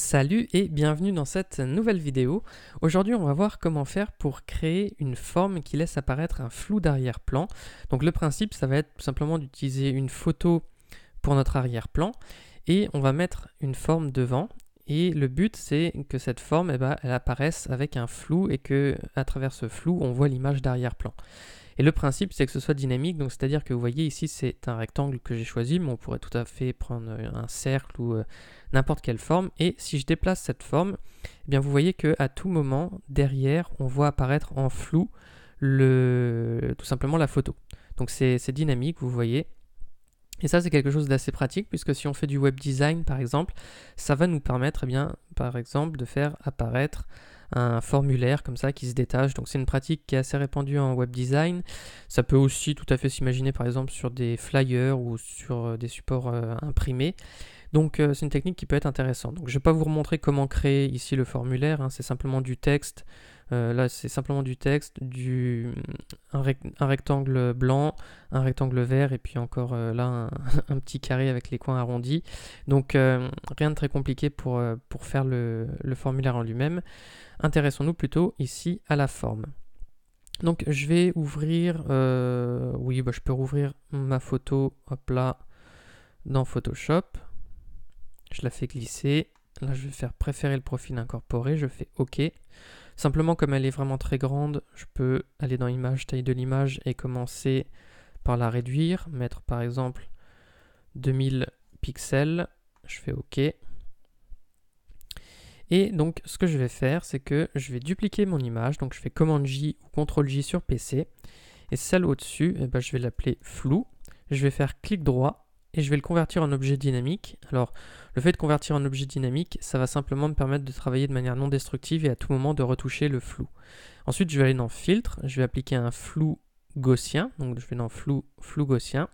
Salut et bienvenue dans cette nouvelle vidéo. Aujourd'hui on va voir comment faire pour créer une forme qui laisse apparaître un flou d'arrière-plan. Donc le principe ça va être tout simplement d'utiliser une photo pour notre arrière-plan et on va mettre une forme devant et le but c'est que cette forme eh ben, elle apparaisse avec un flou et que à travers ce flou on voit l'image d'arrière-plan. Et le principe, c'est que ce soit dynamique, donc c'est-à-dire que vous voyez ici, c'est un rectangle que j'ai choisi, mais on pourrait tout à fait prendre euh, un cercle ou euh, n'importe quelle forme. Et si je déplace cette forme, eh bien vous voyez que à tout moment, derrière, on voit apparaître en flou le, tout simplement la photo. Donc c'est dynamique, vous voyez. Et ça, c'est quelque chose d'assez pratique, puisque si on fait du web design, par exemple, ça va nous permettre, eh bien, par exemple, de faire apparaître un formulaire comme ça qui se détache. Donc c'est une pratique qui est assez répandue en web design. Ça peut aussi tout à fait s'imaginer par exemple sur des flyers ou sur euh, des supports euh, imprimés. Donc euh, c'est une technique qui peut être intéressante. Donc je ne vais pas vous remontrer comment créer ici le formulaire, hein. c'est simplement du texte. Euh, là c'est simplement du texte, du, un, rectangle blanc, un rectangle vert et puis encore euh, là un... petit carré avec les coins arrondis. Donc rien de très compliqué pour, pour faire le, formulaire en lui-même. Intéressons-nous plutôt ici à la forme. Donc je vais ouvrir, oui bah, je peux rouvrir ma photo, hop là, dans Photoshop. Je la fais glisser. Là, je vais faire préférer le profil incorporé. Je fais OK. Simplement, comme elle est vraiment très grande, je peux aller dans Image, taille de l'image et commencer par la réduire. Mettre par exemple 2000 pixels. Je fais OK. Et donc, ce que je vais faire, c'est que je vais dupliquer mon image. Donc, je fais Commande J ou Ctrl J sur PC. Et celle au-dessus, eh ben, je vais l'appeler flou. Je vais faire clic droit et je vais le convertir en objet dynamique. Alors, le fait de convertir en objet dynamique, ça va simplement me permettre de travailler de manière non destructive et à tout moment de retoucher le flou. Ensuite, je vais aller dans Filtre, je vais appliquer un flou gaussien, donc je vais dans Flou, flou gaussien.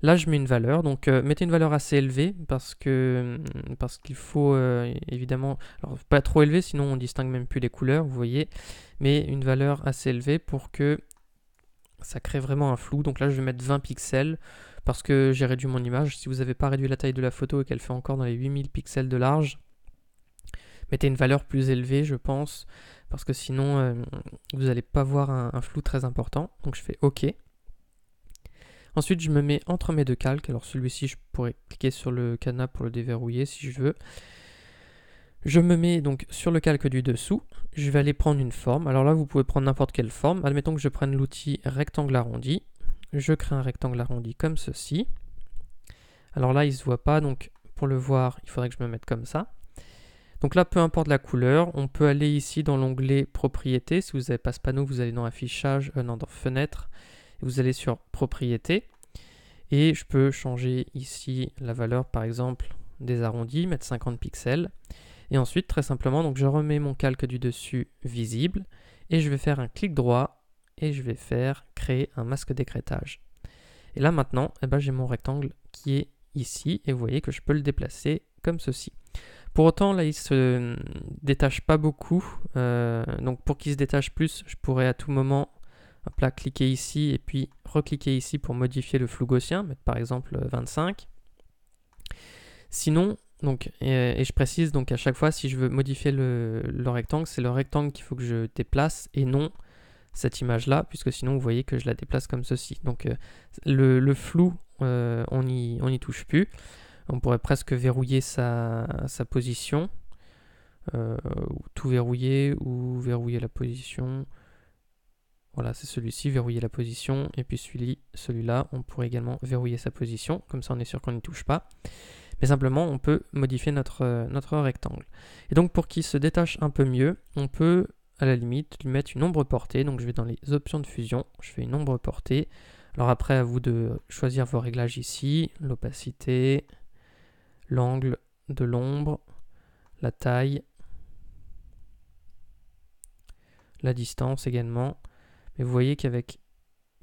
Là, je mets une valeur, donc euh, mettez une valeur assez élevée parce que mm, parce qu'il faut euh, évidemment, alors pas trop élevée, sinon on distingue même plus les couleurs, vous voyez, mais une valeur assez élevée pour que ça crée vraiment un flou. Donc là, je vais mettre 20 pixels parce que j'ai réduit mon image. Si vous n'avez pas réduit la taille de la photo et qu'elle fait encore dans les 8000 pixels de large, mettez une valeur plus élevée, je pense, parce que sinon euh, vous n'allez pas voir un, un, flou très important. Donc je fais OK. Ensuite, je me mets entre mes deux calques. Alors celui-ci, je pourrais cliquer sur le canap pour le déverrouiller si je veux. Je me mets donc sur le calque du dessous. Je vais aller prendre une forme. Alors là, vous pouvez prendre n'importe quelle forme. Admettons que je prenne l'outil rectangle arrondi je crée un rectangle arrondi comme ceci. Alors là, il ne se voit pas, donc pour le voir, il faudrait que je me mette comme ça. Donc là, peu importe la couleur, on peut aller ici dans l'onglet Propriétés. Si vous n'avez pas ce panneau, vous allez dans Affichage, euh, non, dans Fenêtre. Vous allez sur Propriétés. Et je peux changer ici la valeur, par exemple, des arrondis, mettre 50 pixels. Et ensuite, très simplement, donc je remets mon calque du dessus visible. Et je vais faire un clic droit et je vais faire créer un masque d'écrétage. Et là maintenant, eh ben, j'ai mon rectangle qui est ici et vous voyez que je peux le déplacer comme ceci. Pour autant, là, il se détache pas beaucoup. Euh, donc, pour qu'il se détache plus, je pourrais à tout moment cliquer ici et puis recliquer ici pour modifier le flou gaussien, mettre par exemple 25. Euh, Sinon, donc, et, je précise donc à chaque fois, si je veux modifier le, le rectangle, c'est le rectangle qu'il faut que je déplace et non cette image-là, puisque sinon vous voyez que je la déplace comme ceci. Donc euh, le, flou, euh, on n'y on touche plus. On pourrait presque verrouiller sa, position, euh, tout verrouiller, ou verrouiller la position. Voilà, c'est celui-ci, verrouiller la position, et puis celui-là, on pourrait également verrouiller sa position, comme ça on est sûr qu'on n'y touche pas mais simplement on peut modifier notre, notre rectangle. Et donc pour qu'il se détache un peu mieux, on peut à la limite, lui mettre une ombre portée. Donc je vais dans les options de fusion, je fais une ombre portée. Alors après, à vous de choisir vos réglages ici, l'opacité, l'angle de l'ombre, la taille, la distance également. Mais vous voyez qu'avec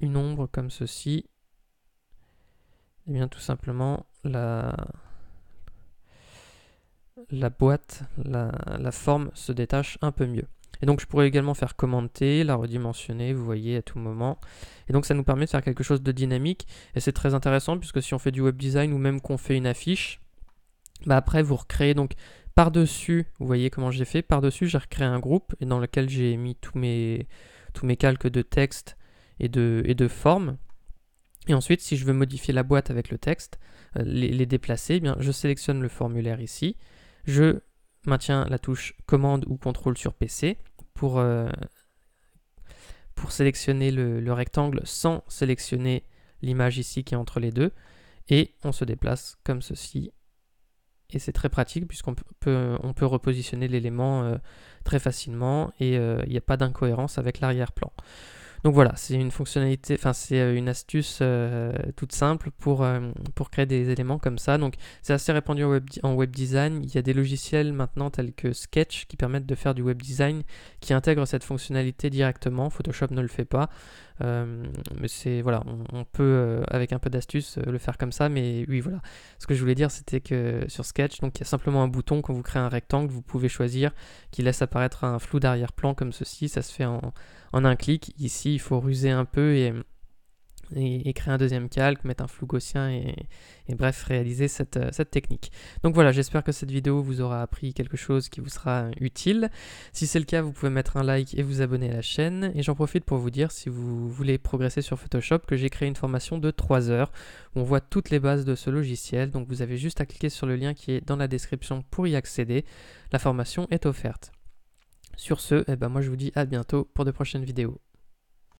une ombre comme ceci, et eh bien tout simplement la, la boîte, la, la forme se détache un peu mieux. Et donc je pourrais également faire commenter, la redimensionner, vous voyez, à tout moment. Et donc ça nous permet de faire quelque chose de dynamique. Et c'est très intéressant puisque si on fait du web design ou même qu'on fait une affiche, bah après vous recréez donc par-dessus, vous voyez comment j'ai fait, par-dessus j'ai recréé un groupe et dans lequel j'ai mis tous mes, tous mes calques de texte et de, et de forme. Et ensuite, si je veux modifier la boîte avec le texte, euh, les, déplacer, eh bien, je sélectionne le formulaire ici, je maintient la touche commande ou contrôle sur PC pour, euh, pour sélectionner le, rectangle sans sélectionner l'image ici qui est entre les deux. Et on se déplace comme ceci. Et c'est très pratique puisqu'on peut, on peut repositionner l'élément euh, très facilement et euh, il n'y a pas d'incohérence avec l'arrière-plan. Donc voilà, c'est une fonctionnalité, enfin c'est euh, une astuce euh, toute simple pour, euh, pour créer des éléments comme ça. Donc c'est assez répandu en web, en web design. Il y a des logiciels maintenant tels que Sketch qui permettent de faire du web design qui intègrent cette fonctionnalité directement. Photoshop ne le fait pas. Euh, mais c'est voilà, on, peut euh, avec un peu d'astuce euh, le faire comme ça. Mais oui, voilà. Ce que je voulais dire, c'était que sur Sketch, donc il y a simplement un bouton quand vous créez un rectangle, vous pouvez choisir qui laisse apparaître un flou d'arrière-plan comme ceci. Ça se fait en un clic. Ici, il faut ruser un peu et et, créer un deuxième calque, mettre un flou gaussien et, bref, réaliser euh, cette, technique. Donc voilà, j'espère que cette vidéo vous aura appris quelque chose qui vous sera utile. Si c'est le cas, vous pouvez mettre un like et vous abonner à la chaîne. Et j'en profite pour vous dire, si vous voulez progresser sur Photoshop, que j'ai créé une formation de 3 heures où on voit toutes les bases de ce logiciel. Donc vous avez juste à cliquer sur le lien qui est dans la description pour y accéder. La formation est offerte. Sur ce, eh ben moi je vous dis à bientôt pour de prochaines vidéos.